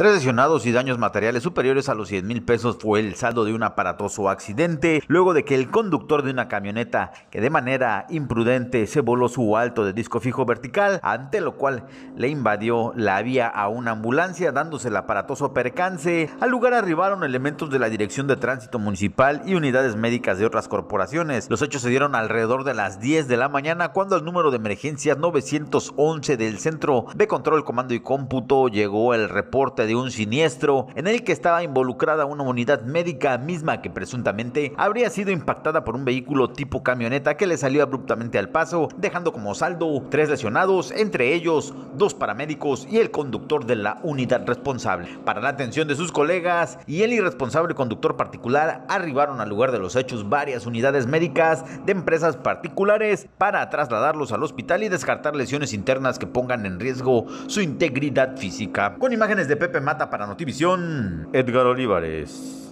Tres lesionados y daños materiales superiores a los 100 mil pesos fue el saldo de un aparatoso accidente, luego de que el conductor de una camioneta que de manera imprudente se voló su alto de disco fijo vertical, ante lo cual le invadió la vía a una ambulancia, dándose el aparatoso percance. Al lugar arribaron elementos de la Dirección de Tránsito Municipal y unidades médicas de otras corporaciones. Los hechos se dieron alrededor de las 10 de la mañana cuando al número de emergencias 911 del Centro de Control, Comando y Cómputo llegó el reporte de un siniestro en el que estaba involucrada una unidad médica misma que presuntamente habría sido impactada por un vehículo tipo camioneta que le salió abruptamente al paso, dejando como saldo tres lesionados, entre ellos dos paramédicos y el conductor de la unidad responsable. Para la atención de sus colegas y el irresponsable conductor particular, arribaron al lugar de los hechos varias unidades médicas de empresas particulares para trasladarlos al hospital y descartar lesiones internas que pongan en riesgo su integridad física. Con imágenes de Pepe Mata para Notivisión, Edgar Olivares.